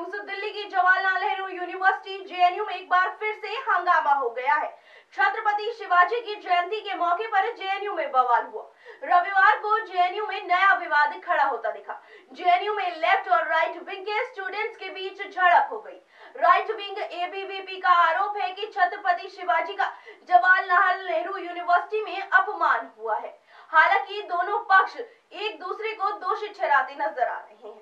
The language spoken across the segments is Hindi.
न्यूज दिल्ली की जवाहरलाल नेहरू यूनिवर्सिटी जेएनयू में एक बार फिर से हंगामा हो गया है छत्रपति शिवाजी की जयंती के मौके पर जेएनयू में बवाल हुआ रविवार को जेएनयू में नया विवाद खड़ा होता दिखा जेएनयू में लेफ्ट और राइट विंग के स्टूडेंट्स के बीच झड़प हो गई राइट विंग एबीवीपी का आरोप है कि छत्रपति शिवाजी का जवाहरलाल नेहरू यूनिवर्सिटी में अपमान हुआ है हालांकि दोनों पक्ष एक दूसरे को दोषी ठहराते नजर आ रहे हैं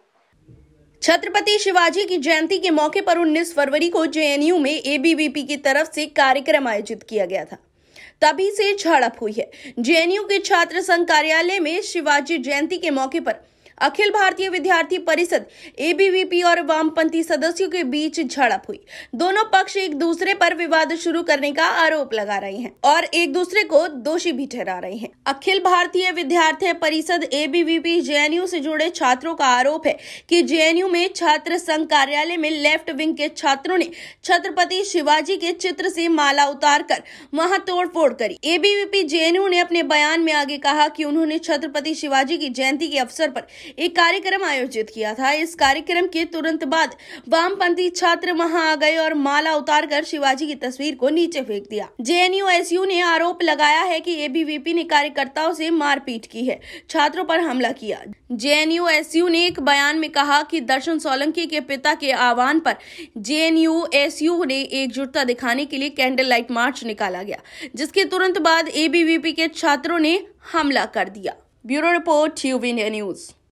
छत्रपति शिवाजी की जयंती के मौके पर 19 फरवरी को जेएनयू में एबीवीपी की तरफ से कार्यक्रम आयोजित किया गया था तभी से झड़प हुई है जेएनयू के छात्र संघ कार्यालय में शिवाजी जयंती के मौके पर अखिल भारतीय विद्यार्थी परिषद एबीवीपी और वामपंथी सदस्यों के बीच झड़प हुई दोनों पक्ष एक दूसरे पर विवाद शुरू करने का आरोप लगा रहे हैं और एक दूसरे को दोषी भी ठहरा रहे हैं अखिल भारतीय विद्यार्थी परिषद एबीवीपी जेएनयू से जुड़े छात्रों का आरोप है कि जेएनयू में छात्र संघ कार्यालय में लेफ्ट विंग के छात्रों ने छत्रपति शिवाजी के चित्र से माला उतार कर वहां तोड़फोड़ करी एबीवीपी जेएनयू ने अपने बयान में आगे कहा कि उन्होंने छत्रपति शिवाजी की जयंती के अवसर पर एक कार्यक्रम आयोजित किया था इस कार्यक्रम के तुरंत बाद वामपंथी छात्र वहां आ गए और माला उतार कर शिवाजी की तस्वीर को नीचे फेंक दिया जेएनयू ने आरोप लगाया है की एबीवीपी ने कार्यकर्ताओं से मारपीट की है छात्रों पर हमला किया जे ने एक बयान में कहा की दर्शन सोलंकी के पिता के आह्वान पर जे एसयू ने एकजुटता दिखाने के लिए कैंडल लाइट मार्च निकाला गया जिसके तुरंत बाद एबीवीपी के छात्रों ने हमला कर दिया ब्यूरो रिपोर्ट यूवी न्यूज